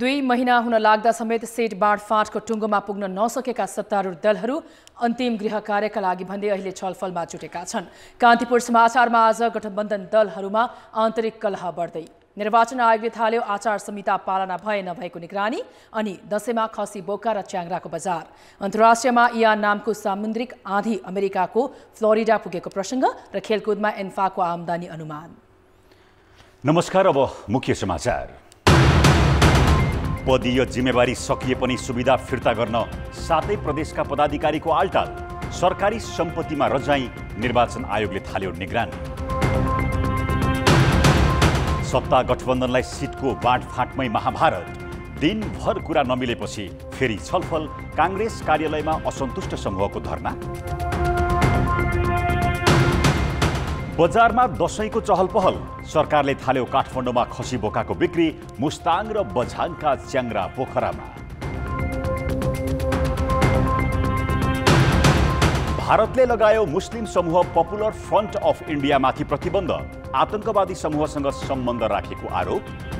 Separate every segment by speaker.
Speaker 1: दुई महिना हुन लाग्दा समेत सेट बाँडफाँटको टुङ्गोमा पुग्न नसकेका सत्तारूढ दलहरू अन्तिम गृह कार्यका लागि भन्दै अहिले छलफलमा जुटेका छन् कान्तिपुर समाचारमा आज गठबन्धन दलहरूमा आन्तरिक कलह बढ्दै निर्वाचन आयोगले थाल्यो आचार संहिता पालना भए नभएको निगरानी अनि दसैँमा खसी बोका र च्याङ्राको बजार अन्तर्राष्ट्रियमा इया नामको सामुद्रिक आँधी अमेरिकाको फ्लोरिडा पुगेको प्रसङ्ग र खेलकुदमा एन्फाको आमदानी अनुमान
Speaker 2: नमस्कार अब मुख्य समाचार पदीय जिम्मेवारी सकिए पनि सुविधा फिर्ता गर्न सातै प्रदेशका पदाधिकारीको आलटाल सरकारी सम्पत्तिमा रजाई निर्वाचन आयोगले थाल्यो निगरानी सत्ता गठबन्धनलाई सिटको बाँडफाँटमै महाभारत दिनभर कुरा नमिलेपछि फेरि छलफल काङ्ग्रेस कार्यालयमा असन्तुष्ट समूहको धरना बजारमा दसैँको चहल पहल सरकारले थाल्यो काठमाडौँमा खसी बोकाको बिक्री मुस्ताङ र बझाङका च्याङ्रा पोखरामा भारतले लगायो मुस्लिम समूह पपुलर फ्रन्ट अफ इन्डियामाथि प्रतिबन्ध आतंकवादी समूहसँग सम्बन्ध राखेको आरोप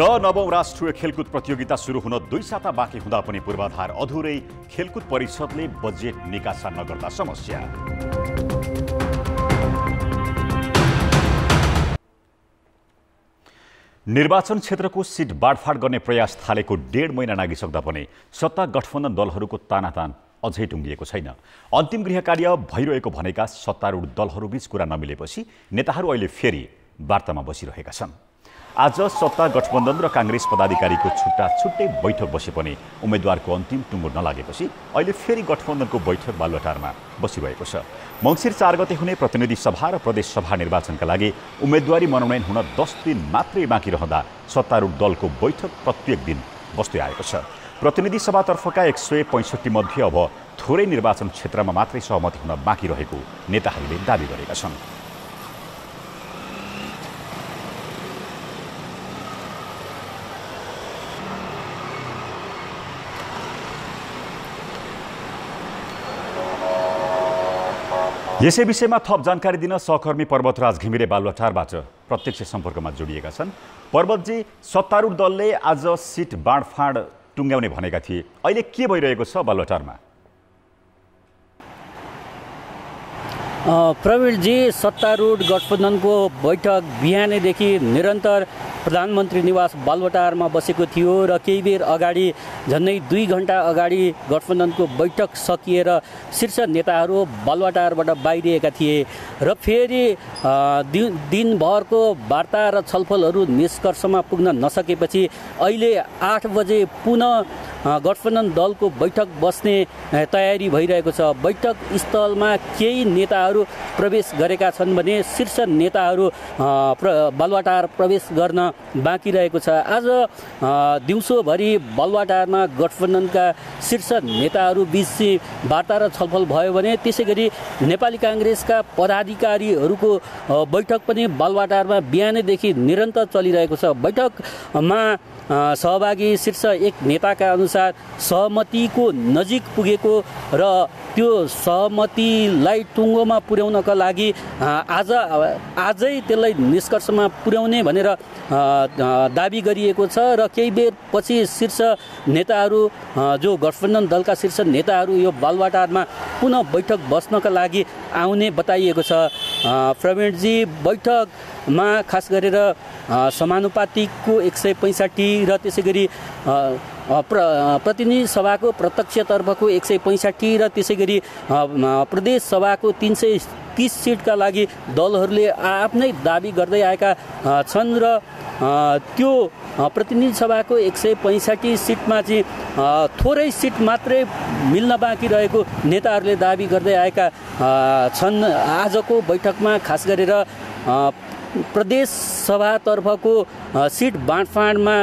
Speaker 2: र नवौं राष्ट्रिय खेलकुद प्रतियोगिता सुरु हुन दुई साता बाँकी हुँदा पनि पूर्वाधार अधुरै खेलकुद परिषदले बजेट निकासा नगर्दा समस्या निर्वाचन क्षेत्रको सिट बाँडफाँड गर्ने प्रयास थालेको डेढ महिना नागिसक्दा पनि सत्ता गठबन्धन दलहरूको तानातान अझै टुङ्गिएको छैन अन्तिम गृह कार्य भइरहेको भनेका सत्तारूढ दलहरूबीच कुरा नमिलेपछि नेताहरू अहिले फेरि वार्तामा बसिरहेका छन् आज सत्ता गठबन्धन र काङ्ग्रेस पदाधिकारीको छुट्टा छुट्टै बैठक बसे पनि उम्मेद्वारको अन्तिम टुङ्गो नलागेपछि अहिले फेरि गठबन्धनको बैठक बालुवाटारमा बसिरहेको छ मङ्सिर चार गते हुने प्रतिनिधि सभा र प्रदेश सभा निर्वाचनका लागि उम्मेद्वारी मनोनयन हुन दस दिन मात्रै बाँकी रहँदा सत्तारूढ दलको बैठक प्रत्येक दिन बस्दै आएको छ प्रतिनिधि सभातर्फका एक सय पैँसठी मध्ये अब थोरै निर्वाचन क्षेत्रमा मात्रै सहमति हुन बाँकी रहेको नेताहरूले दावी गरेका छन् यसै विषयमा थप जानकारी दिन सहकर्मी पर्वतराज घिमिरे बालुवाटारबाट प्रत्यक्ष सम्पर्कमा जोडिएका छन् पर्वतजी सत्तारूढ दलले आज सिट बाँडफाँड टुङ्ग्याउने भनेका थिए अहिले के भइरहेको छ बालुवाटारमा
Speaker 3: प्रवीणजी सत्तारूढ गठबन्धनको बैठक बिहानैदेखि निरन्तर प्रधानमन्त्री निवास बालवटारमा बसेको थियो र केही बेर अगाडि झन्डै दुई घन्टा अगाडि गठबन्धनको बैठक सकिएर शीर्ष नेताहरू बालवाटारबाट बाहिरिएका थिए र फेरि दि दिनभरको वार्ता र छलफलहरू निष्कर्षमा पुग्न नसकेपछि अहिले आठ बजे पुनः गठबन्धन दलको बैठक बस्ने तयारी भइरहेको छ बैठक स्थलमा केही नेताहरू प्रवेश गरेका छन् भने शीर्ष नेताहरू प्र बालवाटार प्रवेश गर्न बाँकी रहेको छ आज दिउँसोभरि बलवाटारमा गठबन्धनका शीर्ष नेताहरू बिच चाहिँ वार्ता र छलफल भयो भने त्यसै गरी नेपाली काङ्ग्रेसका पदाधिकारीहरूको बैठक पनि बलवाटारमा बिहानैदेखि निरन्तर चलिरहेको छ बैठकमा सहभागी शीर्ष एक नेताका अनुसार सहमतिको नजिक पुगेको र त्यो सहमतिलाई टुङ्गोमा पुर्याउनका लागि आज आजै त्यसलाई निष्कर्षमा पुर्याउने भनेर दावी गरिएको छ र केही बेर पछि शीर्ष नेताहरू जो गठबन्धन दलका शीर्ष नेताहरू यो बालवाटारमा पुनः बैठक बस्नका लागि आउने बताइएको छ प्रवीणजी बैठकमा खास गरेर समानुपातिकको एक सय पैँसाठी र त्यसै गरी प्र प्रतिनिधि सभाको प्रत्यक्षतर्फको एक सय पैँसाठी र त्यसै गरी प्रदेश सभाको तिन सय तिस सिटका लागि दलहरूले आफ्नै दावी गर्दै आएका छन् र त्यो प्रतिनिधि सभाको एक सय पैँसठी सिटमा चाहिँ थोरै सिट मात्रै मिल्न बाँकी रहेको नेताहरूले दावी गर्दै आएका छन् आजको बैठकमा खास गरेर प्रदेश सभातर्फको सिट बाँडफाँडमा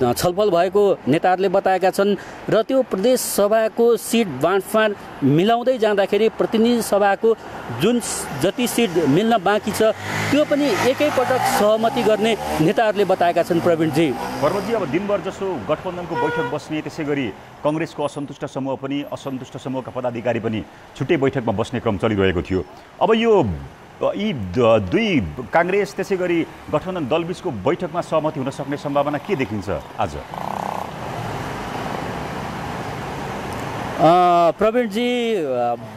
Speaker 3: छलफल भएको नेताहरूले बताएका छन् र त्यो प्रदेश सभाको सिट बाँडफाँड मिलाउँदै जाँदाखेरि प्रतिनिधि सभाको जुन जति सिट मिल्न बाँकी छ त्यो पनि एकैपटक सहमति
Speaker 2: गर्ने नेताहरूले बताएका छन् प्रवीणजी भर्मजी अब दिनभर जसो गठबन्धनको बैठक बस्ने त्यसै गरी कङ्ग्रेसको असन्तुष्ट समूह पनि असन्तुष्ट समूहका पदाधिकारी पनि छुट्टै बैठकमा बस्ने क्रम चलिरहेको थियो अब यो यी दुई काङ्ग्रेस त्यसै गरी गठबन्धन दलबिचको बैठकमा सहमति हुन सक्ने सम्भावना के देखिन्छ आज प्रवीणजी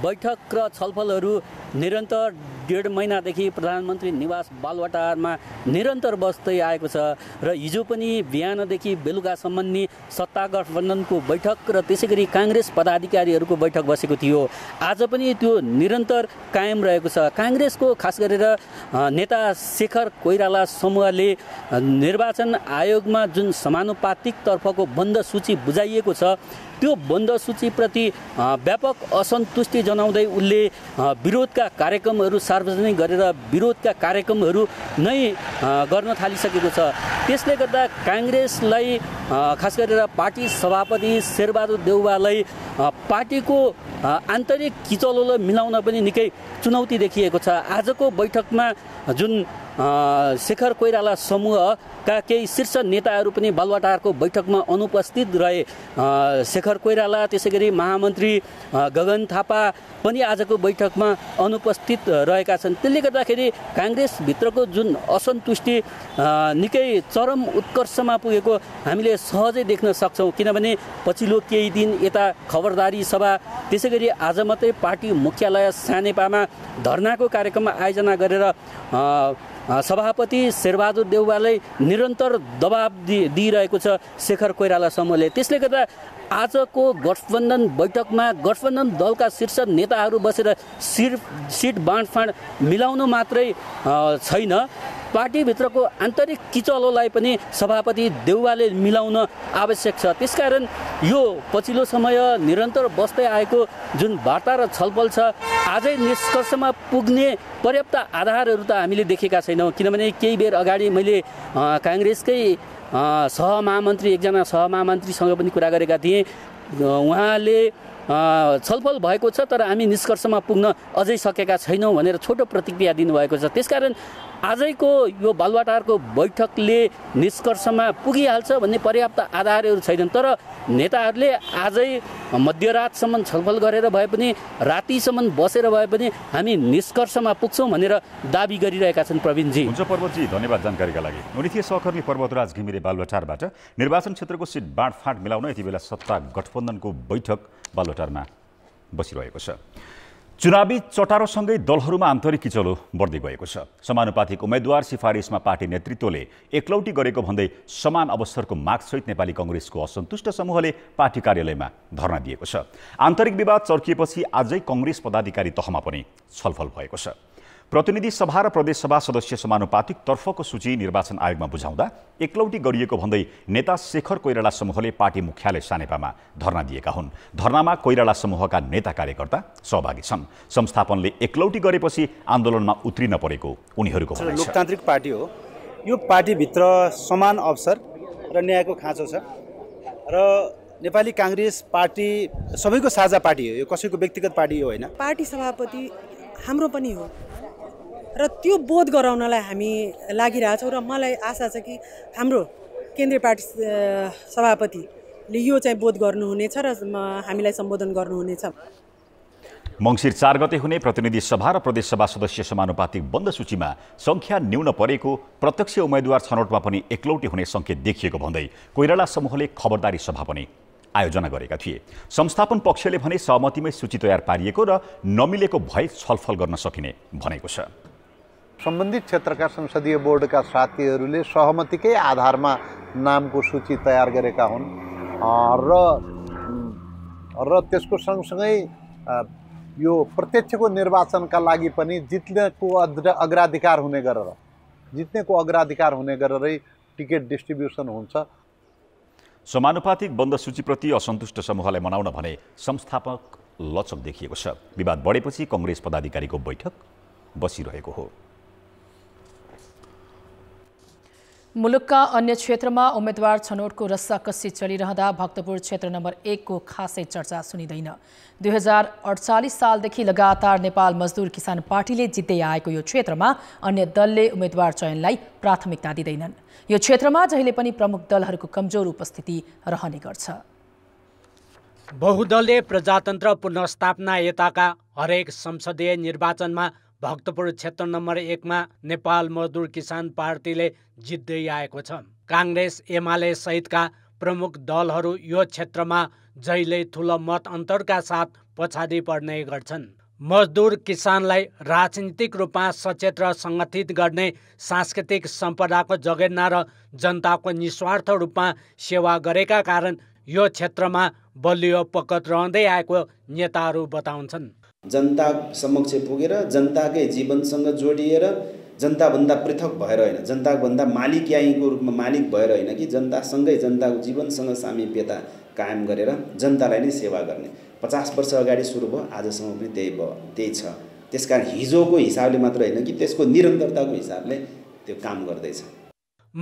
Speaker 2: बैठक र
Speaker 3: छलफलहरू निरन्तर डेढ महिनादेखि प्रधानमन्त्री निवास बालवाटारमा निरन्तर बस्दै आएको छ र हिजो पनि बिहानदेखि बेलुका नि सत्ता गठबन्धनको बैठक र त्यसै गरी काङ्ग्रेस पदाधिकारीहरूको बैठक बसेको थियो आज पनि त्यो निरन्तर कायम रहेको छ काङ्ग्रेसको खास गरेर नेता शेखर कोइराला समूहले निर्वाचन आयोगमा जुन समानुपातिक तर्फको बन्द सूची बुझाइएको छ त्यो बन्द सूचीप्रति व्यापक असन्तुष्टि जनाउँदै उसले विरोधका कार्यक्रमहरू सार्वजनिक गरेर विरोधका कार्यक्रमहरू नै गर्न थालिसकेको छ त्यसले गर्दा काङ्ग्रेसलाई खास गरेर पार्टी सभापति शेरबहादुर देउवालाई पार्टीको आन्तरिक किचलोलाई मिलाउन पनि निकै चुनौती देखिएको छ आजको बैठकमा जुन शेखर कोइराला समूहका केही शीर्ष नेताहरू पनि बालुवाटारको बैठकमा अनुपस्थित रहे शेखर कोइराला त्यसै गरी महामन्त्री गगन थापा पनि आजको बैठकमा अनुपस्थित रहेका छन् त्यसले गर्दाखेरि काङ्ग्रेसभित्रको जुन असन्तुष्टि निकै चरम उत्कर्षमा पुगेको हामीले सहजै देख्न सक्छौँ किनभने पछिल्लो केही दिन यता खबरदारी सभा त्यसै गरी आज मात्रै पार्टी मुख्यालय सानेपामा धरनाको कार्यक्रम आयोजना गरेर सभापति शेरबहादुर देउबाले निरन्तर दबाब दि दिइरहेको छ शेखर कोइराला समूहले त्यसले गर्दा आजको गठबन्धन बैठकमा गठबन्धन दलका शीर्ष नेताहरू बसेर सिट सिट बाँडफाँड मिलाउनु मात्रै छैन पार्टीभित्रको आन्तरिक किचलोलाई पनि सभापति देउवाले मिलाउन आवश्यक छ त्यसकारण यो पछिल्लो समय निरन्तर बस्दै आएको जुन वार्ता र छलफल छ आजै निष्कर्षमा पुग्ने पर्याप्त आधारहरू त हामीले देखेका छैनौँ किनभने केही बेर अगाडि मैले काङ्ग्रेसकै सहमहामन्त्री एकजना सहमहामन्त्रीसँग पनि कुरा गरेका थिएँ उहाँले छलफल भएको छ तर हामी निष्कर्षमा पुग्न अझै सकेका छैनौँ भनेर छोटो प्रतिक्रिया दिनुभएको छ त्यसकारण आजैको यो बालुवाटारको बैठकले निष्कर्षमा पुगिहाल्छ भन्ने पर्याप्त आधारहरू छैनन् तर नेताहरूले आजै मध्यरातसम्म छलफल गरेर भए पनि रातिसम्म बसेर भए
Speaker 2: पनि हामी निष्कर्षमा पुग्छौँ भनेर दावी गरिरहेका छन् प्रवीणजी हुन्छ पर्वतजी धन्यवाद जानकारीका लागि उनी थिए सहकर्मी पर्वतराज घिमिरे बालुवाटारबाट निर्वाचन क्षेत्रको सिट बाँडफाँट मिलाउन यति बेला सत्ता गठबन्धनको बैठक बालुवाटारमा बसिरहेको छ चुनावी चटारोसँगै दलहरूमा आन्तरिक किचलो बढ्दै गएको छ समानुपातिक उम्मेद्वार सिफारिसमा पार्टी नेतृत्वले एकलौटी गरेको भन्दै समान अवसरको मागसहित नेपाली कङ्ग्रेसको असन्तुष्ट समूहले पार्टी कार्यालयमा धर्ना दिएको छ आन्तरिक विवाद चर्किएपछि आजै कङ्ग्रेस पदाधिकारी तहमा पनि छलफल भएको छ प्रतिनिधि सभा र प्रदेशसभा सदस्य समानुपातिक तर्फको सूची निर्वाचन आयोगमा बुझाउँदा एकलौटी गरिएको भन्दै नेता शेखर कोइराला समूहले पार्टी मुख्यालय सानेपामा धरना दिएका हुन् धरनामा कोइराला समूहका नेता कार्यकर्ता सहभागी छन् संस्थापनले एकलौटी गरेपछि आन्दोलनमा उत्रिन परेको उनीहरूको लोकतान्त्रिक
Speaker 4: पार्टी हो यो पार्टीभित्र समान अवसर र न्यायको खाँचो छ र नेपाली काङ्ग्रेस पार्टी सबैको साझा पार्टी हो यो कसैको व्यक्तिगत पार्टी होइन
Speaker 1: पार्टी सभापति हाम्रो पनि हो र त्यो बोध गराउनलाई हामी लागिरहेछौँ र मलाई आशा छ कि हाम्रो केन्द्रीय पार्टी सभापतिले यो चाहिँ बोध गर्नुहुनेछ र हामीलाई सम्बोधन गर्नुहुनेछ
Speaker 2: मङ्सिर चार गते हुने प्रतिनिधि सभा र प्रदेश सभा सदस्य समानुपातिक बन्द सूचीमा सङ्ख्या न्यून परेको प्रत्यक्ष उम्मेद्वार छनौटमा पनि एकलौटी हुने सङ्केत देखिएको भन्दै कोइराला समूहले खबरदारी सभा पनि आयोजना गरेका थिए संस्थापन पक्षले भने सहमतिमै सूची तयार पारिएको र नमिलेको भए छलफल गर्न सकिने भनेको छ
Speaker 5: सम्बन्धित क्षेत्रका संसदीय बोर्डका साथीहरूले सहमतिकै आधारमा नामको सूची तयार गरेका हुन् र र त्यसको सँगसँगै यो प्रत्यक्षको निर्वाचनका लागि पनि जित्नेको अग्र अग्राधिकार हुने गरेर जित्नेको अग्राधिकार हुने गरेरै टिकट डिस्ट्रिब्युसन हुन्छ
Speaker 2: समानुपातिक बन्द सूचीप्रति असन्तुष्ट समूहलाई मनाउन भने संस्थापक लचक देखिएको छ विवाद बढेपछि कङ्ग्रेस पदाधिकारीको बैठक बसिरहेको हो
Speaker 1: मुलुकका अन्य क्षेत्रमा उम्मेद्वार छनौटको रस्साकस्सी चलिरहँदा भक्तपुर क्षेत्र नम्बर एकको खासै चर्चा सुनिँदैन दुई हजार अडचालिस सालदेखि लगातार नेपाल मजदुर किसान पार्टीले जित्दै आएको यो क्षेत्रमा अन्य दलले उम्मेद्वार चयनलाई प्राथमिकता दिँदैनन् यो क्षेत्रमा जहिले पनि प्रमुख दलहरूको कमजोर उपस्थिति रहने गर्छ
Speaker 6: बहुदलीय प्रजातन्त्र पुनर्स्थापना यताका हरेक संसदीय निर्वाचनमा भक्तपुर क्षेत्र नम्बर एकमा नेपाल मजदुर किसान पार्टीले जित्दै आएको छ काङ्ग्रेस एमाले सहितका प्रमुख दलहरू यो क्षेत्रमा जहिले ठुलो मत अन्तरका साथ पछाडि पर्ने गर्छन् मजदुर किसानलाई राजनीतिक रूपमा सचेत र सङ्गठित गर्ने सांस्कृतिक सम्पदाको जगेर्ना र जनताको निस्वार्थ रूपमा सेवा गरेका कारण यो क्षेत्रमा बलियो पकड रहँदै आएको नेताहरू बताउँछन्
Speaker 4: जनता समक्ष पुगेर जनताकै जीवनसँग जोडिएर जनताभन्दा पृथक भएर होइन जनताभन्दा मालिक याईको रूपमा मालिक भएर होइन कि जनतासँगै जनताको जीवनसँग सामिप्यता कायम गरेर जनतालाई नै सेवा गर्ने पचास वर्ष अगाडि सुरु भयो आजसम्म पनि त्यही भयो त्यही छ त्यसकारण हिजोको हिसाबले मात्र होइन कि त्यसको निरन्तरताको हिसाबले त्यो काम गर्दैछ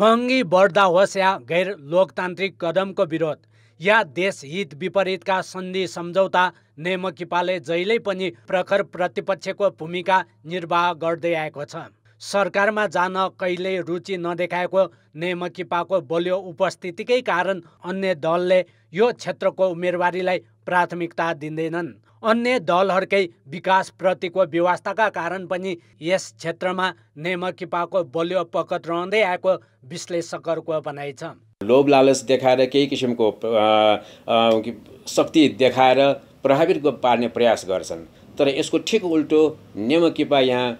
Speaker 6: महँगी बढ्दा होस् या गैर लोकतान्त्रिक कदमको विरोध या देश हित विपरीतका सन्धि सम्झौता नेमकिपाले जहिल्यै पनि प्रखर प्रतिपक्षको भूमिका निर्वाह गर्दै आएको छ सरकारमा जान कहिल्यै रुचि नदेखाएको नेमकिपाको बलियो उपस्थितिकै कारण अन्य दलले यो क्षेत्रको उम्मेदवारीलाई प्राथमिकता दिँदैनन् अन्य दलहरूकै विकासप्रतिको व्यवस्थाका कारण पनि यस क्षेत्रमा नेमकिपाको बलियो पकत रहँदै आएको विश्लेषकहरूको भनाइ छ लोभ लालच देखाएर केही किसिमको शक्ति देखाएर प्रभावित पार्ने प्रयास गर्छन् तर यसको ठिक उल्टो नेमकिपा यहाँ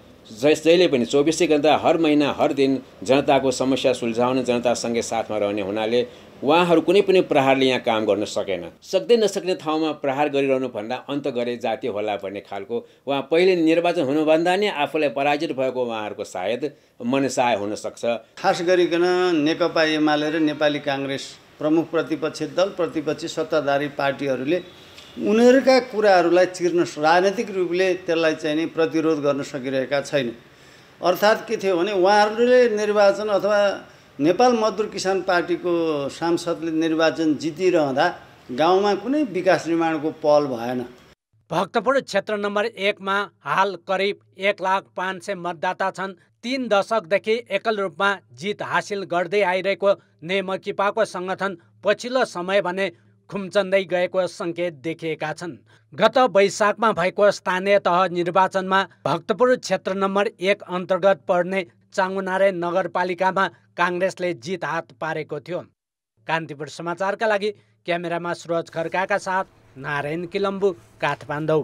Speaker 6: जस जहिले पनि चौबिसै घन्टा हर महिना हर दिन जनताको समस्या सुल्झाउने जनतासँगै साथमा रहने हुनाले उहाँहरू कुनै पनि प्रहारले यहाँ काम गर्न सकेन सक्दै नसक्ने ठाउँमा प्रहार गरिरहनु भन्दा अन्त गरे जाति होला भन्ने खालको उहाँ पहिले निर्वाचन हुनुभन्दा नै आफूलाई पराजित भएको उहाँहरूको सायद मनसाय हुनसक्छ खास गरिकन नेकपा एमाले र नेपाली काङ्ग्रेस प्रमुख प्रतिपक्षी दल प्रतिपक्षी सत्ताधारी पार्टीहरूले उनीहरूका कुराहरूलाई चिर्न राजनैतिक रूपले त्यसलाई चाहिँ नि प्रतिरोध गर्न सकिरहेका छैन अर्थात् के थियो भने उहाँहरूले निर्वाचन अथवा नेपाल मजदुर किसान पार्टीको सांसदले निर्वाचन जितिरहँदा गाउँमा कुनै विकास निर्माणको पहल भएन भक्तपुर क्षेत्र नम्बर एकमा हाल करिब एक लाख पाँच सय मतदाता छन् तिन दशकदेखि एकल रूपमा जित हासिल गर्दै आइरहेको नेमकिपाको सङ्गठन पछिल्लो समय भने खुम्चन्दै गएको सङ्केत देखिएका छन् गत वैशाखमा भएको स्थानीय तह निर्वाचनमा भक्तपुर क्षेत्र नम्बर एक अन्तर्गत पर्ने चाङ्गुनारायण नगरपालिकामा काङ्ग्रेसले जित हात पारेको थियो कान्तिपुर समाचारका लागि क्यामेरामा सुरज खड्काका साथ नारायण किलम्बु काठमाडौँ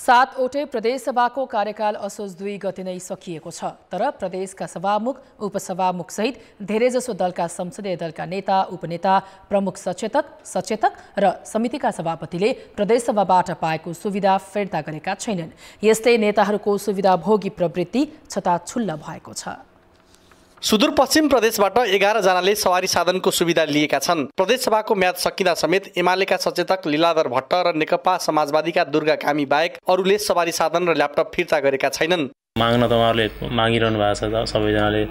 Speaker 1: सातवटै प्रदेशसभाको कार्यकाल असोज दुई गते नै सकिएको छ तर प्रदेशका सभामुख उपसभामुखसहित धेरैजसो दलका संसदीय दलका नेता उपनेता प्रमुख सचेतक सचेतक र समितिका सभापतिले प्रदेशसभाबाट पाएको सुविधा फिर्ता गरेका छैनन् यस्तै नेताहरूको सुविधाभोगी प्रवृत्ति छताछुल्ल भएको छ
Speaker 5: सुदूरपश्चिम प्रदेशबाट एघारजनाले सवारी साधनको सुविधा लिएका छन् प्रदेशसभाको म्याद सकिँदा समेत एमालेका सचेतक लीलाधर भट्ट र नेकपा समाजवादीका दुर्गा कामी बाहेक अरूले सवारी साधन र ल्यापटप फिर्ता गरेका छैनन्
Speaker 4: माग्न त उहाँहरूले मागिरहनु भएको छ सबैजनाले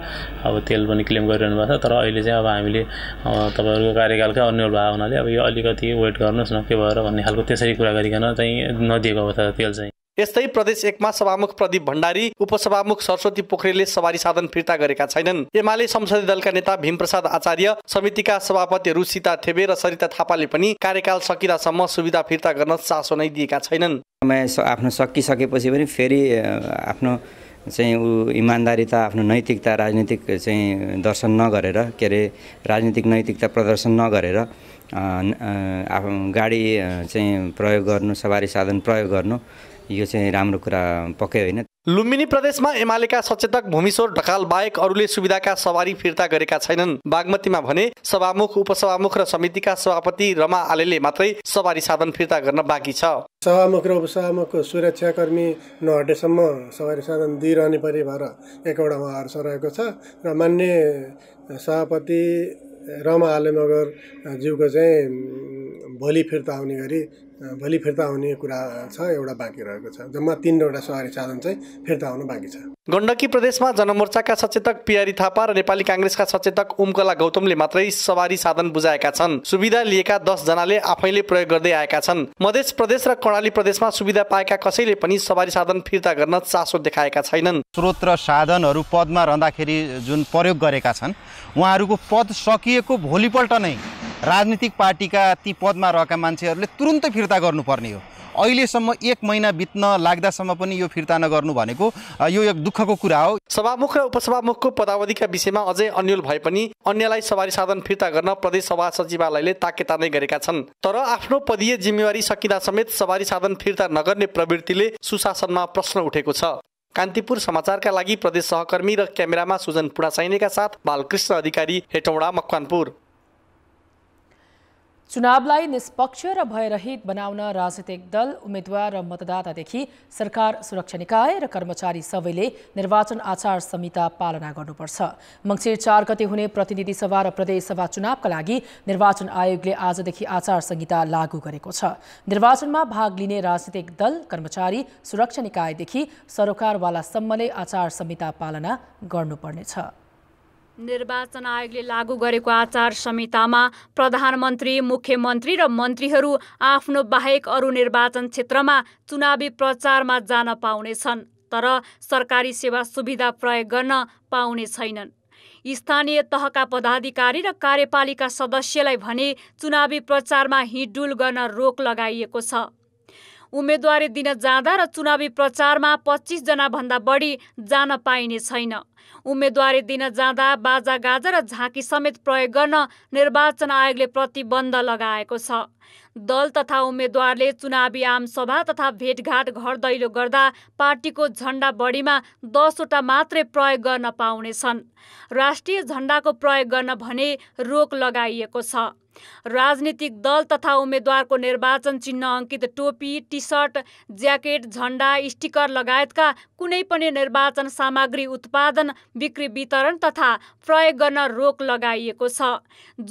Speaker 4: अब तेल पनि क्लेम गरिरहनु भएको छ तर अहिले चाहिँ अब हामीले तपाईँहरूको कार्यकालकै अन्य भएको हुनाले अब यो अलिकति वेट गर्नुहोस् न के भएर भन्ने खालको त्यसरी कुरा गरिकन चाहिँ नदिएको अवस्था तेल चाहिँ
Speaker 5: यस्तै प्रदेश एकमा सभामुख प्रदीप भण्डारी उपसभामुख सरस्वती पोखरेलले सवारी साधन फिर्ता गरेका छैनन् एमाले संसदीय दलका नेता भीमप्रसाद आचार्य समितिका सभापति रुसिता थेबे र सरिता थापाले पनि कार्यकाल सकिदासम्म सुविधा फिर्ता गर्न चासो नै दिएका छैनन्
Speaker 3: समय आफ्नो सकिसकेपछि पनि फेरि आफ्नो चाहिँ ऊ इमान्दारिता आफ्नो नैतिकता राजनीतिक चाहिँ दर्शन नगरेर के अरे राजनीतिक नैतिकता प्रदर्शन नगरेर आफ्नो गाडी चाहिँ प्रयोग गर्नु सवारी साधन प्रयोग गर्नु यो चाहिँ राम्रो कुरा पक्कै होइन
Speaker 5: लुम्बिनी प्रदेशमा एमालेका सचेतक भूमिश्वर ढकाल बाहेक अरूले सुविधाका सवारी फिर्ता गरेका छैनन् बागमतीमा भने सभामुख उपसभामुख र समितिका सभापति रमा आलेले मात्रै सवारी साधन फिर्ता गर्न बाँकी छ
Speaker 6: सभामुख र उपसभामुखको
Speaker 5: सुरक्षाकर्मी नहटेसम्म सवारी साधन दिइरहने भएर एकवटा उहाँहरूसँग रहेको छ र मान्य सभापति रमा आले मगर जिउको चाहिँ भोलि फिर्ता आउने गरी भोलि फिर्ता आउने कुरा छ एउटा बाँकी रहेको छ जम्मा तिनवटा सवारी साधन चाहिँ फिर्ता आउनु बाँकी छ गण्डकी प्रदेशमा जनमोर्चाका सचेतक पियारी थापा र नेपाली काङ्ग्रेसका सचेतक ओमकला गौतमले मात्रै सवारी साधन बुझाएका छन् सुविधा लिएका दसजनाले आफैले प्रयोग गर्दै आएका छन् मधेस प्रदेश र कर्णाली प्रदेशमा सुविधा पाएका कसैले पनि सवारी साधन फिर्ता गर्न चासो देखाएका छैनन् स्रोत र साधनहरू पदमा रहँदाखेरि जुन प्रयोग गरेका छन् उहाँहरूको पद सकिएको भोलिपल्ट नै राजनीतिक पार्टीका ती पदमा रहेका मान्छेहरूले तुरुन्तै फिर्ता गर्नुपर्ने हो अहिलेसम्म एक महिना बित्न लाग्दासम्म पनि यो फिर्ता नगर्नु भनेको यो एक दुःखको कुरा हो सभामुख र उपसभामुखको पदावधिका विषयमा अझै अन्यल भए पनि अन्यलाई सवारी साधन फिर्ता गर्न प्रदेश सभा सचिवालयले ताकेता नै गरेका छन् तर आफ्नो पदीय जिम्मेवारी सकिँदा समेत सवारी साधन फिर्ता नगर्ने प्रवृत्तिले सुशासनमा प्रश्न उठेको छ कान्तिपुर समाचारका लागि प्रदेश सहकर्मी र क्यामेरामा सुजन पुडासाइनेका साथ बालकृष्ण अधिकारी हेटौडा मकवानपुर
Speaker 1: चुनावलाई निष्पक्ष र भयरहित बनाउन राजनीतिक दल उम्मेद्वार र मतदातादेखि सरकार सुरक्षा निकाय र कर्मचारी सबैले निर्वाचन आचार संहिता पालना गर्नुपर्छ मङ्सिर चार गते हुने प्रतिनिधि सभा र प्रदेशसभा चुनावका लागि निर्वाचन आयोगले आजदेखि आचार संहिता लागू गरेको छ निर्वाचनमा भाग लिने राजनीतिक दल कर्मचारी सुरक्षा निकायदेखि सरकारवालासम्मले आचार संहिता पालना गर्नुपर्नेछ
Speaker 7: निर्वाचन आयोगले लागू गरेको आचार संहितामा प्रधानमन्त्री मुख्यमन्त्री र मन्त्रीहरू आफ्नो बाहेक अरू निर्वाचन क्षेत्रमा चुनावी प्रचारमा जान पाउनेछन् तर सरकारी सेवा सुविधा प्रयोग गर्न पाउने छैनन् स्थानीय तहका पदाधिकारी र कार्यपालिका सदस्यलाई भने चुनावी प्रचारमा हिडडुल गर्न रोक लगाइएको छ उम्मेद्वारी दिन जाँदा र चुनावी प्रचारमा पच्चिसजनाभन्दा भन्दा बढी जान पाइने छैन उम्मेद्वारी दिन जाँदा बाजागाजा र झाँकी समेत प्रयोग गर्न निर्वाचन आयोगले प्रतिबन्ध लगाएको छ दल तथा उम्मेद्वारले चुनावी आमसभा तथा भेटघाट घर दैलो गर्दा पार्टीको झण्डा बढीमा दसवटा मात्रै प्रयोग गर्न पाउनेछन् राष्ट्रिय झण्डाको प्रयोग गर्न भने रोक लगाइएको छ राजनीतिक दल तथा उम्मेद्वारको निर्वाचन चिन्ह अङ्कित टोपी टी सर्ट ज्याकेट झन्डा स्टिकर लगायतका कुनै पनि निर्वाचन सामग्री उत्पादन बिक्री वितरण तथा प्रयोग गर्न रोक लगाइएको छ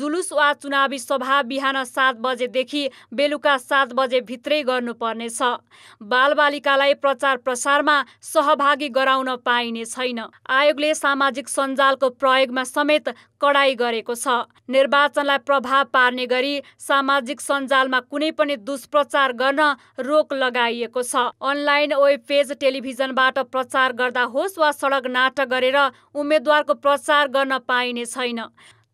Speaker 7: जुलुस वा चुनावी सभा बिहान सात बजेदेखि बेलुका सात बजे भित्रै गर्नुपर्नेछ बालबालिकालाई प्रचार प्रसारमा सहभागी गराउन पाइने छैन आयोगले सामाजिक सञ्जालको प्रयोगमा समेत कडाई गरेको छ निर्वाचनलाई प्रभाव पार्ने गरी सामाजिक सञ्जालमा कुनै पनि दुष्प्रचार गर्न रोक लगाइएको छ अनलाइन वेब पेज टेलिभिजनबाट प्रचार गर्दा होस् वा सडक नाटक गरेर उम्मेद्वारको प्रचार गर्न पाइने छैन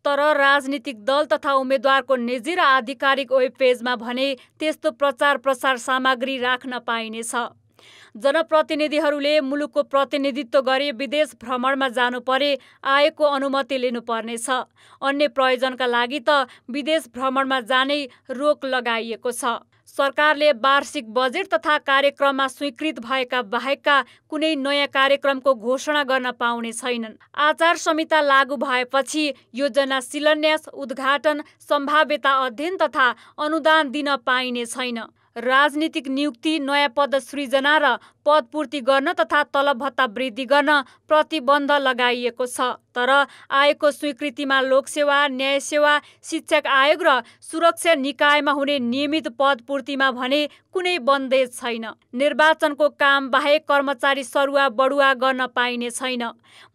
Speaker 7: तर राजनीतिक दल तथा उम्मेद्वारको निजी र आधिकारिक वेब पेजमा भने त्यस्तो प्रचार प्रसार सामग्री राख्न पाइनेछ जनप्रतिनिधिहरूले मुलुकको प्रतिनिधित्व गरी विदेश भ्रमणमा जानु परे आएको अनुमति लिनुपर्नेछ अन्य प्रयोजनका लागि त विदेश भ्रमणमा जाने रोक लगाइएको छ सरकारले वार्षिक बजेट तथा कार्यक्रममा स्वीकृत भएका बाहेकका कुनै नयाँ कार्यक्रमको घोषणा गर्न पाउने छैनन् आचार संहिता लागू भएपछि योजना शिलान्यास उद्घाटन सम्भाव्यता अध्ययन तथा अनुदान दिन पाइने छैन राजनीतिक नियुक्ति नयाँ पद सृजना र पदपूर्ति गर्न तथा तलब भत्ता वृद्धि गर्न प्रतिबन्ध लगाइएको छ तर आयोगको स्वीकृतिमा लोकसेवा न्याय सेवा शिक्षक आयोग र सुरक्षा निकायमा हुने नियमित पदपूर्तिमा भने कुनै बन्देज छैन निर्वाचनको काम बाहेक कर्मचारी सरुवा बढुवा गर्न पाइने छैन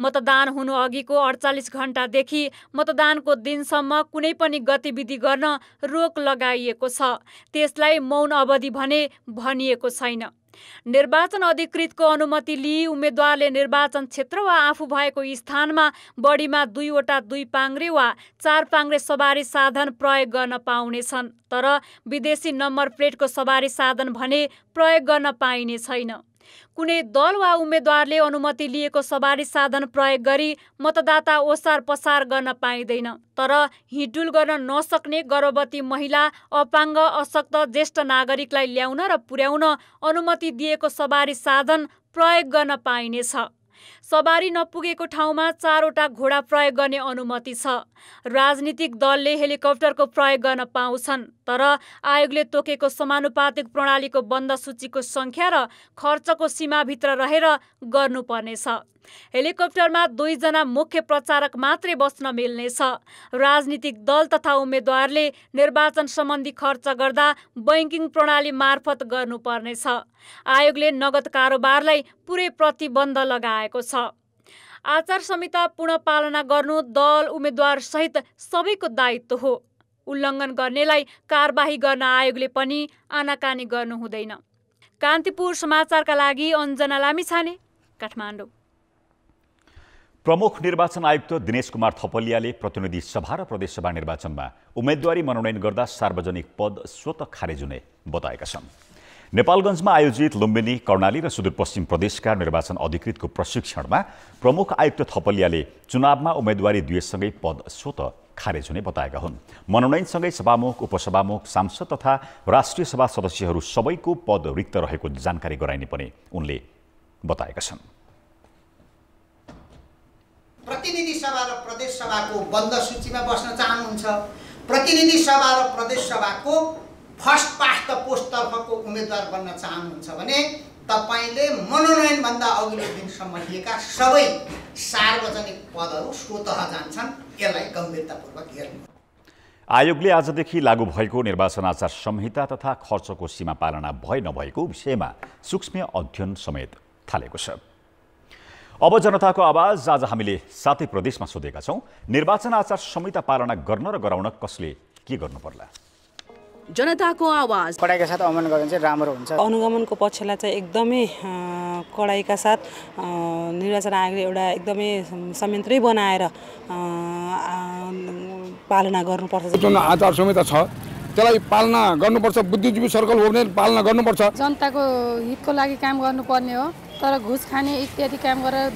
Speaker 7: मतदान हुनु अघिको अडचालिस घन्टादेखि मतदानको दिनसम्म कुनै पनि गतिविधि गर्न रोक लगाइएको छ त्यसलाई मौन अवधि भने भनिएको छैन निर्वाचन अधिकृतको अनुमति लिई उम्मेद्वारले निर्वाचन क्षेत्र वा आफू भएको स्थानमा बढीमा दुईवटा दुई पाङ्रे वा चार पाङ्रे सवारी साधन प्रयोग गर्न पाउनेछन् तर विदेशी नम्बर प्लेटको सवारी साधन भने प्रयोग गर्न पाइने छैन कुनै दल वा उम्मेद्वारले अनुमति लिएको सवारी साधन प्रयोग गरी मतदाता ओसार पसार गर्न पाइँदैन तर हिडुल गर्न नसक्ने गर्भवती महिला अपाङ्ग अशक्त ज्येष्ठ नागरिकलाई ल्याउन र पुर्याउन अनुमति दिएको सवारी साधन प्रयोग गर्न पाइनेछ सवारी नपुगेको ठाउँमा चारवटा घोडा प्रयोग गर्ने अनुमति छ राजनीतिक दलले हेलिकप्टरको प्रयोग गर्न पाउँछन् तर आयोगले तोकेको समानुपातिक प्रणालीको बन्द सूचीको सङ्ख्या र खर्चको सीमाभित्र रहेर गर्नुपर्नेछ हेलिकप्टरमा दुईजना मुख्य प्रचारक मात्रै बस्न मिल्नेछ राजनीतिक दल तथा उम्मेद्वारले निर्वाचन सम्बन्धी खर्च गर्दा बैङ्किङ प्रणाली मार्फत गर्नुपर्नेछ आयोगले नगद कारोबारलाई पुरै प्रतिबन्ध लगाएको छ आचार संहिता पुनः पालना गर्नु दल उम्मेद्वारसहित सबैको दायित्व हो उल्लङ्घन गर्नेलाई कारबाही गर्न आयोगले पनि आनाकानी गर्नु हुँदैन कान्तिपुर समाचारका लागि अञ्जना लामिछाने काठमाडौँ
Speaker 2: प्रमुख निर्वाचन आयुक्त दिनेश कुमार थपलियाले प्रतिनिधि सभा र प्रदेशसभा निर्वाचनमा उम्मेद्वारी मनोनयन गर्दा सार्वजनिक पद स्वत खारेज हुने बताएका छन् नेपालगञ्जमा आयोजित लुम्बिनी कर्णाली र सुदूरपश्चिम प्रदेशका निर्वाचन अधिकृतको प्रशिक्षणमा प्रमुख आयुक्त थपलियाले चुनावमा उम्मेद्वारी दुवैसँगै पद स्वत खारेज हुने बताएका हुन् मनोनयनसँगै सभामुख उपसभामुख सांसद तथा राष्ट्रिय सभा सदस्यहरू सबैको पद रिक्त रहेको जानकारी गराइने पनि उनले बताएका छन्
Speaker 6: प्रतिनिधि सभा र प्रदेश सभाको बन्द सूचीमा बस्न चाहनुहुन्छ प्रतिनिधि सभा र प्रदेश सभाको फर्स्ट पास्ट पोस्टतर्फको उम्मेद्वार बन्न चाहनुहुन्छ भने तपाईँले मनोनयनभन्दा अघिल्लो दिनसम्म लिएका सबै सार्वजनिक पदहरू स्वत जान्छन् यसलाई गम्भीरतापूर्वक हेर्नु
Speaker 2: आयोगले आजदेखि लागू भएको निर्वाचन आचार संहिता तथा खर्चको सीमा पालना भए नभएको विषयमा सूक्ष्म अध्ययन समेत थालेको छ अब जनताको आवाज आज हामीले सातै प्रदेशमा सोधेका छौँ निर्वाचन आचार संहिता पालना गर्न र गराउन कसले के गर्नु पर्ला
Speaker 3: जनताको आवाज कडाइका साथ अमन गर्यो चाहिँ राम्रो हुन्छ अनुगमनको पक्षलाई चाहिँ एकदमै कडाइका साथ निर्वाचन आयोगले एउटा एकदमै संयन्त्रै
Speaker 8: बनाएर
Speaker 1: पालना गर्नुपर्छ जुन
Speaker 8: आचार संहिता छ त्यसलाई पालना गर्नुपर्छ बुद्धिजीवी सर्कल हो भने पालना गर्नुपर्छ
Speaker 1: जनताको हितको लागि काम गर्नुपर्ने हो तर घुस खाने इत्यादि काम गरेर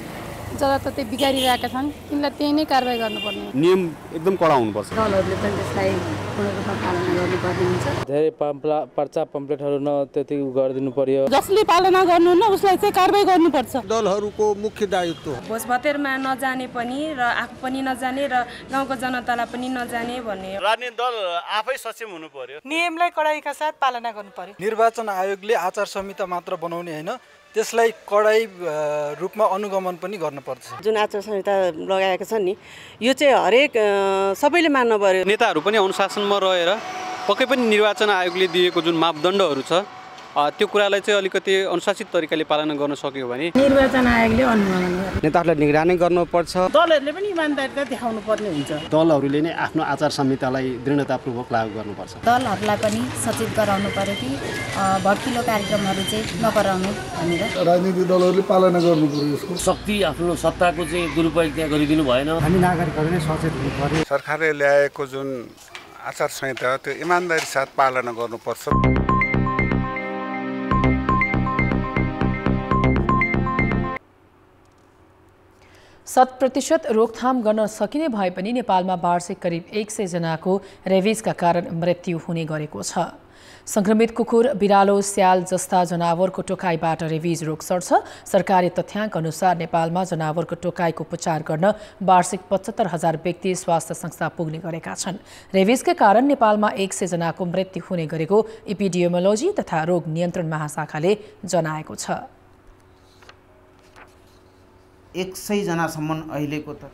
Speaker 1: जताततै बिगारिरहेका छन् तिनलाई त्यही नै कारवाही गर्नुपर्ने
Speaker 8: नियम एकदम कडा हुनुपर्छ
Speaker 1: पनि पूर्ण रूपमा
Speaker 6: पालना धेरै पम्पला पर्चा पम्पलेटहरू न त्यति गरिदिनु पर्यो जसले
Speaker 1: पालना गर्नु न उसलाई चाहिँ कारवाही
Speaker 3: गर्नुपर्छ दलहरूको मुख्य दायित्व
Speaker 1: भतेरमा नजाने पनि र आफू पनि नजाने र गाउँको जनतालाई पनि नजाने भन्ने राजनीति दल आफै सक्षम हुनु पर्यो नियमलाई कडाइका साथ पालना गर्नु पर्यो
Speaker 5: निर्वाचन आयोगले आचार संहिता मात्र बनाउने होइन त्यसलाई कड़ाई रूपमा अनुगमन पनि गर्नुपर्छ
Speaker 3: जुन आचार संहिता लगाएका छन् नि यो चाहिँ हरेक सबैले मान्नु पऱ्यो नेताहरू पनि अनुशासनमा रहेर पक्कै पनि निर्वाचन आयोगले दिएको जुन मापदण्डहरू छ त्यो कुरालाई चाहिँ अलिकति अनुशासित तरिकाले पालना गर्न सक्यो भने निर्वाचन आयोगले अनुमोदन नेताहरूलाई निगरानी गर्नुपर्छ
Speaker 6: दलहरूले
Speaker 4: पनि इमान्दारिता देखाउनु पर्ने हुन्छ
Speaker 3: दलहरूले नै आफ्नो आचार संहितालाई दृढतापूर्वक लागू गर्नुपर्छ
Speaker 7: दलहरूलाई पनि सचेत गराउनु पर्यो कि भड्किलो कार्यक्रमहरू चाहिँ नगराउनु भनेर
Speaker 3: राजनीतिक दलहरूले पालना गर्नु पर्यो शक्ति आफ्नो सत्ताको चाहिँ दुरुपयोग त्यहाँ गरिदिनु भएन हामी नागरिकहरू नै सचेत हुनु पर्यो सरकारले ल्याएको जुन आचार संहिता त्यो इमान्दारी साथ पालना गर्नुपर्छ
Speaker 1: शत प्रतिशत रोकथाम गर्न सकिने भए पनि नेपालमा वार्षिक करिब एक जनाको रेबिजका कारण मृत्यु हुने गरेको छ संक्रमित कुकुर बिरालो स्याल जस्ता जनावरको टोकाइबाट रेबिज रोग सर्छ सरकारी तथ्याङ्क अनुसार नेपालमा जनावरको टोकाइको उपचार गर्न वार्षिक पचहत्तर हजार व्यक्ति स्वास्थ्य संस्था पुग्ने गरेका छन् रेबिजका कारण नेपालमा एक जनाको मृत्यु हुने गरेको इपिडियोमोलोजी तथा रोग नियन्त्रण महाशाखाले जनाएको छ
Speaker 4: एक सयजनासम्म अहिलेको त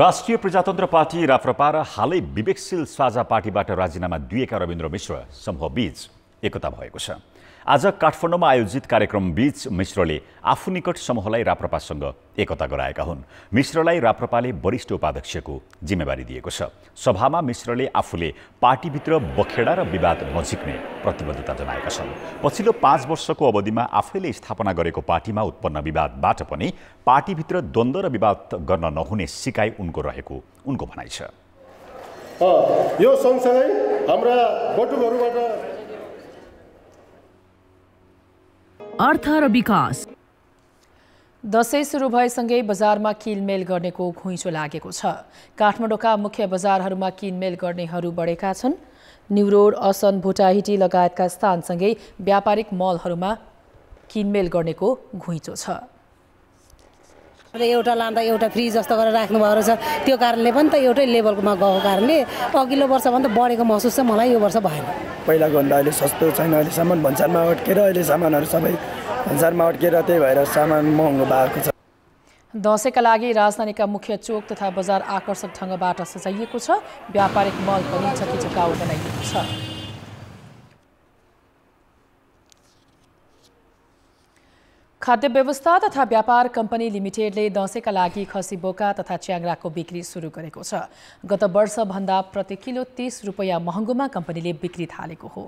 Speaker 2: राष्ट्रिय प्रजातन्त्र पार्टी राप्रपा र हालै विवेकशील साझा पार्टीबाट राजीनामा दिएका रविन्द्र मिश्र समूहबीच एकता भएको छ आज काठमाडौँमा आयोजित कार्यक्रम बीच मिश्रले आफू निकट समूहलाई राप्रपासँग एकता गराएका हुन् मिश्रलाई राप्रपाले वरिष्ठ उपाध्यक्षको जिम्मेवारी दिएको छ सभामा मिश्रले आफूले पार्टीभित्र बखेडा र विवाद नझिक्ने प्रतिबद्धता जनाएका छन् पछिल्लो पाँच वर्षको अवधिमा आफैले स्थापना गरेको पार्टीमा उत्पन्न विवादबाट पनि पार्टीभित्र द्वन्द्व र विवाद गर्न नहुने सिकाइ उनको रहेको उनको भनाइ छ
Speaker 4: यो सँगसँगै हाम्रा बटुकहरूबाट
Speaker 1: अर्थ र विकास दसैँ सुरु भएसँगै बजारमा किनमेल गर्नेको घुइँचो लागेको छ काठमाडौँका मुख्य बजारहरूमा किनमेल गर्नेहरू बढेका छन् न्युरोड असन भुटाहिटी लगायतका स्थानसँगै व्यापारिक मलहरूमा किनमेल गर्नेको घुइँचो छ र एउटा लाँदा एउटा फ्री जस्तो गरेर राख्नुभएको रहेछ त्यो कारणले पनि त एउटै लेभलमा गएको कारणले अघिल्लो वर्षभन्दा बढेको महसुस चाहिँ मलाई यो वर्ष भएन
Speaker 6: पहिलाको भन्दा अहिले सस्तो छैन अहिले सामान भन्सारमा अट्केर अहिले सामानहरू सबै
Speaker 5: भन्सारमा अट्केर त्यही भएर सामान महँगो भएको छ
Speaker 1: दसैँका लागि राजधानीका मुख्य चोक तथा बजार आकर्षक ढङ्गबाट सजाइएको छ व्यापारिक मल पनि चकिचकाउ बनाइएको छ खाद्य व्यवस्था तथा व्यापार कम्पनी लिमिटेडले दसैँका लागि खसी बोका तथा च्याङ्राको बिक्री सुरु गरेको छ गत वर्षभन्दा प्रति किलो तिस रुपियाँ महँगोमा कम्पनीले बिक्री थालेको हो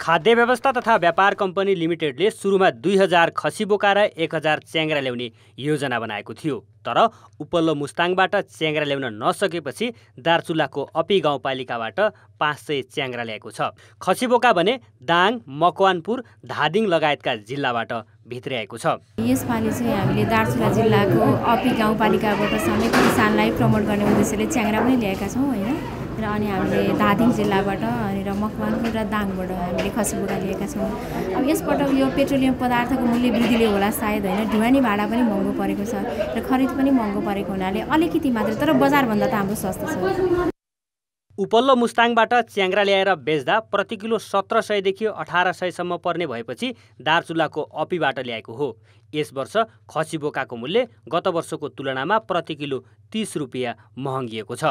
Speaker 9: खाद्य व्यवस्था तथा व्यापार कम्पनी लिमिटेडले सुरुमा दुई हजार खसी बोका र एक हजार च्याङ्रा ल्याउने योजना बनाएको थियो तर उपल्लो मुस्ताङबाट च्याङ्रा ल्याउन नसकेपछि दार्चुलाको अपी गाउँपालिकाबाट पाँच सय च्याङ्रा ल्याएको छ खसी बोका भने दाङ मकवानपुर धादिङ लगायतका जिल्लाबाट भित्र्याएको छ
Speaker 7: यसपालि चाहिँ हामीले दार्चुला जिल्लाको अपी गाउँपालिकाबाट समेत किसानलाई प्रमोट गर्ने उद्देश्यले च्याङ्रा पनि ल्याएका छौँ होइन र अनि हामीले धादिङ जिल्लाबाट अनि र मकवानपुर र दाङबाट हामीले खसीबुडा लिएका छौँ अब यसपटक यो पेट्रोलियम पदार्थको मूल्य वृद्धिले होला सायद होइन ढुवानी भाडा पनि महँगो परेको छ र खरिद पनि महँगो परेको हुनाले अलिकति मात्र तर बजारभन्दा त हाम्रो सस्तो छ
Speaker 9: उपल्लो मुस्ताङबाट च्याङ्रा ल्याएर बेच्दा प्रति किलो सत्र सयदेखि अठार सयसम्म पर्ने भएपछि दार्चुलाको अपीबाट ल्याएको हो यस वर्ष खसी बोकाको मूल्य गत वर्षको तुलनामा प्रति किलो तिस रुपियाँ महँगिएको छ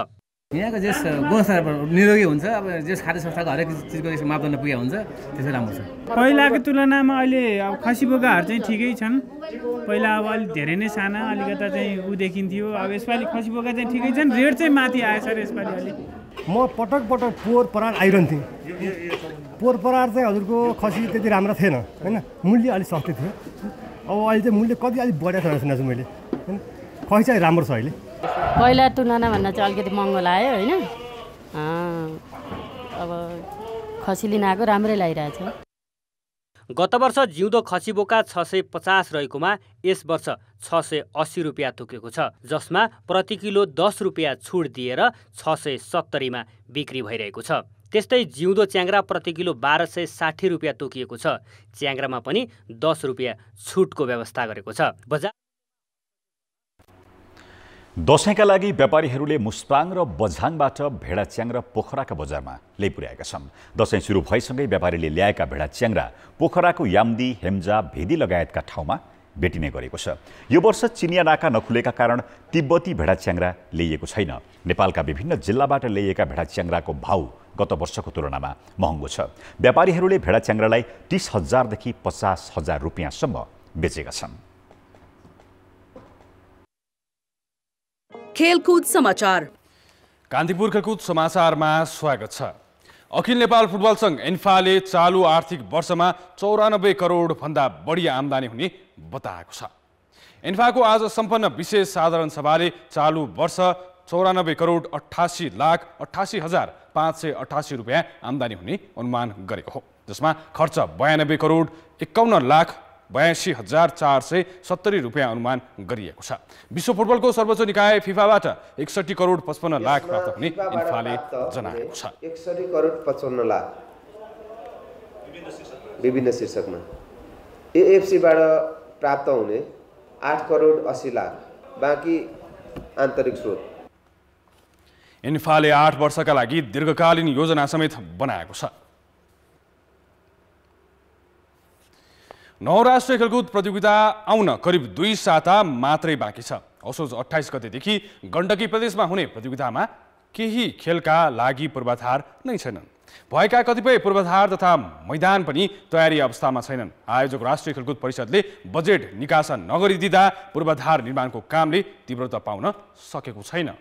Speaker 9: यहाँको जेस गुणस्तर निरोगी हुन्छ अब जेस खाद्य संस्थाको हरेक चिजको मापदण्ड पुगेको हुन्छ त्यसै राम्रो छ पहिलाको
Speaker 4: तुलनामा अहिले अब खसी
Speaker 9: बोकाहरू चाहिँ ठिकै छन् पहिला अब अलिक धेरै नै साना अलिकता चाहिँ ऊ देखिन्थ्यो अब यसपालि खसी बोका चाहिँ ठिकै छन् रेट चाहिँ माथि आएछ यसपालि अलिक
Speaker 2: म पटक पटक पोहोर परार आइरहन्थेँ पोहोर परार चाहिँ हजुरको खसी त्यति राम्रो थिएन होइन मूल्य अलिक सस्तै थियो अब अहिले चाहिँ मूल्य कति अलिक बढेको छ सुनेको छु मैले होइन खसी चाहिँ राम्रो छ अहिले
Speaker 3: पहिला भन्दा चाहिँ अलिकति महँगो लाग्यो होइन अब खसी लिन आएको राम्रै छ
Speaker 9: गत वर्ष जिउँदो खसीबोका छ सय पचास रहेकोमा यस वर्ष छ सय अस्सी रुपियाँ तोकेको छ जसमा प्रति किलो दस रुपियाँ छुट दिएर छ सय सत्तरीमा बिक्री भइरहेको छ त्यस्तै जिउँदो च्याङ्रा प्रति किलो बाह्र सय साठी रुपियाँ तोकिएको छ च्याङ्रामा पनि दस रुपियाँ छुटको व्यवस्था गरेको छ बजार
Speaker 2: दसैँका लागि व्यापारीहरूले मुस्ताङ र बझाङबाट भेडा र पोखराका बजारमा पुर्याएका छन् दसैँ सुरु भएसँगै व्यापारीले ल्याएका भेडा च्याङ्रा पोखराको याम्दी हेम्जा भेदी लगायतका ठाउँमा भेटिने गरेको छ यो वर्ष चिनिया नाका नखुलेका कारण तिब्बती भेडा च्याङ्रा ल्याइएको छैन नेपालका विभिन्न जिल्लाबाट ल्याइएका भेडा च्याङ्राको भाउ गत वर्षको तुलनामा महँगो छ व्यापारीहरूले भेडा च्याङ्रालाई तिस हजारदेखि पचास हजार रुपियाँसम्म
Speaker 8: बेचेका छन् खेलकुद समाचार कान्तिपुर खेलकुद समाचारमा स्वागत छ अखिल नेपाल फुटबल सङ्घ एन्फाले चालु आर्थिक वर्षमा चौरानब्बे करोडभन्दा बढी आम्दानी हुने बताएको छ एन्फाको आज सम्पन्न विशेष साधारण सभाले चालु वर्ष चौरानब्बे करोड अठासी लाख अठासी हजार पाँच सय अठासी रुपियाँ आम्दानी हुने अनुमान गरेको हो जसमा खर्च बयानब्बे करोड एकाउन्न लाख बयासी हजार चार सय सत्तरी रुपियाँ अनुमान गरिएको छ विश्व फुटबलको सर्वोच्च निकाय फिफाबाट एकसठी करोड पचपन्न लाख प्राप्त हुने इन्फाले जनाएको छ
Speaker 9: एकसठी करोड
Speaker 5: पचपन्न लाख
Speaker 8: विभिन्न शीर्षकमा
Speaker 5: एएफसीबाट प्राप्त हुने आठ करोड असी लाख बाँकी
Speaker 8: आन्तरिक स्रोत इन्फाले आठ वर्षका लागि दीर्घकालीन योजना समेत बनाएको छ नौराष्ट्रिय खेलकुद प्रतियोगिता आउन करिब दुई साता मात्रै बाँकी छ असोज अठाइस गतेदेखि गण्डकी प्रदेशमा हुने प्रतियोगितामा केही खेलका लागि पूर्वाधार नै छैनन् भएका कतिपय पूर्वाधार तथा मैदान पनि तयारी अवस्थामा छैनन् आयोजक राष्ट्रिय खेलकुद परिषदले बजेट निकासा नगरिदिँदा पूर्वाधार निर्माणको कामले तीव्रता पाउन सकेको छैन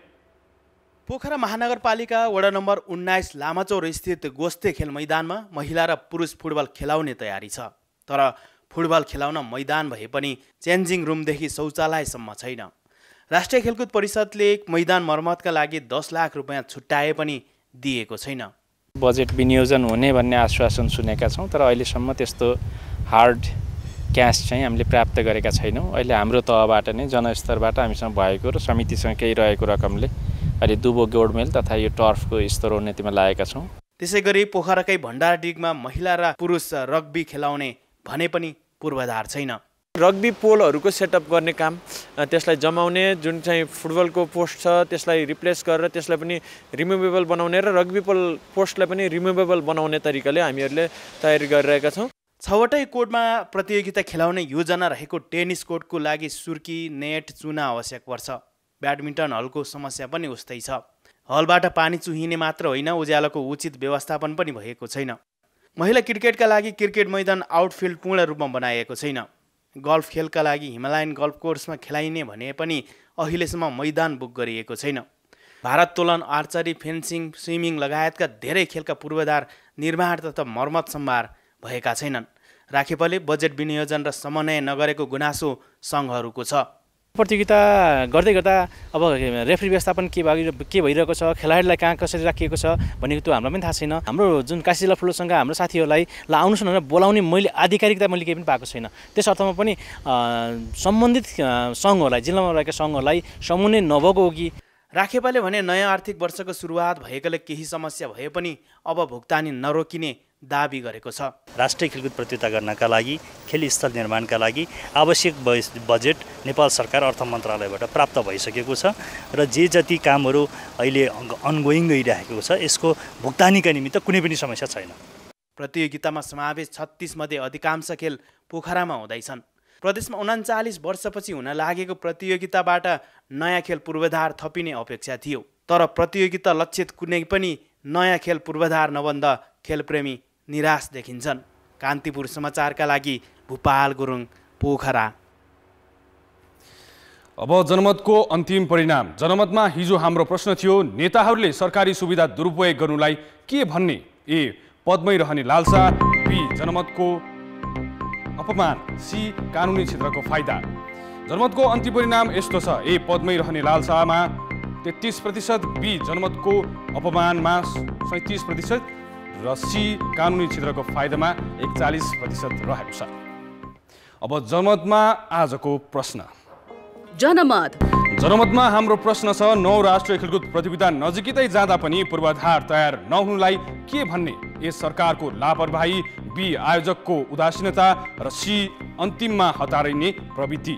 Speaker 4: पोखरा महानगरपालिका वडा नम्बर उन्नाइस लामाचौर स्थित गोस्ते खेल मैदानमा महिला र पुरुष फुटबल खेलाउने तयारी छ तर फुटबल खेलाउन मैदान भए पनि चेन्जिङ रुमदेखि शौचालयसम्म छैन राष्ट्रिय खेलकुद परिषदले मैदान मर्मतका लागि दस लाख रुपियाँ छुट्याए पनि दिएको छैन बजेट विनियोजन हुने भन्ने आश्वासन सुनेका छौँ तर अहिलेसम्म त्यस्तो हार्ड क्यास चाहिँ हामीले प्राप्त गरेका छैनौँ अहिले हाम्रो तहबाट नै जनस्तरबाट हामीसँग भएको र समितिसँग केही रहेको रकमले अहिले दुबो गोडमेल तथा यो टर्फको स्तरोन्नतिमा लागेका छौँ त्यसै गरी पोखराकै भण्डारडिगमा महिला र पुरुष रग्बी खेलाउने भने पनि पूर्वाधार छैन रग्बी पोलहरूको सेटअप गर्ने काम त्यसलाई जमाउने जुन चाहिँ फुटबलको पोस्ट छ त्यसलाई रिप्लेस गरेर त्यसलाई पनि रिमुभेबल बनाउने र रग्बी पोल पोस्टलाई पनि रिमुभेबल बनाउने तरिकाले हामीहरूले तयारी गरिरहेका छौँ छवटै कोर्टमा प्रतियोगिता खेलाउने योजना रहेको टेनिस कोर्टको लागि सुर्की नेट चुना आवश्यक पर्छ ब्याडमिन्टन हलको समस्या पनि उस्तै छ हलबाट पानी चुहिने मात्र होइन उज्यालोको उचित व्यवस्थापन पनि भएको छैन महिला क्रिकेटका लागि क्रिकेट मैदान आउटफिल्ड पूर्ण रूपमा बनाइएको छैन गल्फ खेलका लागि हिमालयन गल्फ कोर्समा खेलाइने भने पनि अहिलेसम्म मैदान बुक गरिएको छैन भारोत्तोलन आर्चरी फेन्सिङ स्विमिङ लगायतका धेरै खेलका पूर्वाधार निर्माण तथा मर्मत सम्भार भएका छैनन् राखेपले बजेट विनियोजन र समन्वय नगरेको गुनासो सङ्घहरूको छ प्रतियोगिता गर्दै गर्दा अब रेफ्री व्यवस्थापन के भयो के भइरहेको छ खेलाडीलाई कहाँ कसरी राखिएको छ भन्ने त्यो हामीलाई पनि थाहा छैन हाम्रो जुन काशी जिल्ला फुटबलसँग हाम्रो साथीहरूलाई ल आउनुहोस् भनेर बोलाउने मैले आधिकारिकता मैले केही पनि पाएको छैन त्यस अर्थमा पनि सम्बन्धित सङ्घहरूलाई जिल्लामा रहेका सङ्घहरूलाई समन्वय नभएको हो कि राखेपाले भने नयाँ आर्थिक वर्षको सुरुवात भएकोले केही समस्या भए पनि अब भुक्तानी नरोकिने दावी गरेको छ
Speaker 3: राष्ट्रिय खेलकुद प्रतियोगिता गर्नका लागि खेल स्थल निर्माणका लागि आवश्यक बजेट नेपाल सरकार अर्थ मन्त्रालयबाट प्राप्त भइसकेको छ र जे जति कामहरू अहिले अनगोइङ गइरहेको छ यसको भुक्तानीका निमित्त कुनै पनि समस्या छैन
Speaker 4: प्रतियोगितामा समावेश छत्तिसमध्ये अधिकांश खेल पोखरामा हुँदैछन् प्रदेशमा उनाचालिस वर्षपछि हुन लागेको प्रतियोगिताबाट नयाँ खेल पूर्वाधार थपिने अपेक्षा थियो तर प्रतियोगिता लक्षित कुनै पनि नयाँ खेल पूर्वाधार नबन्द खेलप्रेमी निराश देखिन्छन् कान्तिपुर समाचारका लागि भूपाल गुरुङ
Speaker 8: पोखरा अब जनमतको अन्तिम परिणाम जनमतमा हिजो हाम्रो प्रश्न थियो नेताहरूले सरकारी सुविधा दुरुपयोग गर्नुलाई के भन्ने ए पदमै रहने लालसा बी जनमतको अपमान सी कानुनी क्षेत्रको फाइदा जनमतको अन्तिम परिणाम यस्तो छ ए पदमै रहने लालसामा तेत्तिस प्रतिशत बी जनमतको अपमानमा सैँतिस प्रतिशत र सी कानुनी क्षेत्रको फाइदामा एकचालिस प्रतिशत रहेको छ अब जनमतमा आजको प्रश्न जनमत जनमतमा हाम्रो प्रश्न छ नौ राष्ट्रिय खेलकुद प्रतियोगिता नजिकै जाँदा पनि पूर्वाधार तयार नहुनुलाई के भन्ने यस सरकारको लापरवाही बी आयोजकको उदासीनता र सी अन्तिममा हतारिने प्रवृत्ति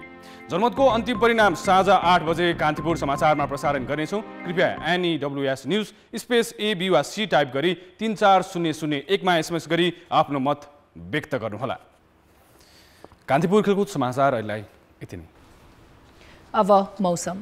Speaker 8: जनमतको अन्तिम परिणाम साँझ आठ बजे कान्तिपुर समाचारमा प्रसारण गर्नेछौँ कृपया एनइडब्लुएस न्युज स्पेस एबी वा सी टाइप गरी तिन चार शून्य शून्य एकमा एसएमएस गरी आफ्नो मत व्यक्त गर्नुहोला कान्तिपुर खेलकुद समाचार अहिले यति नै
Speaker 1: अब मौसम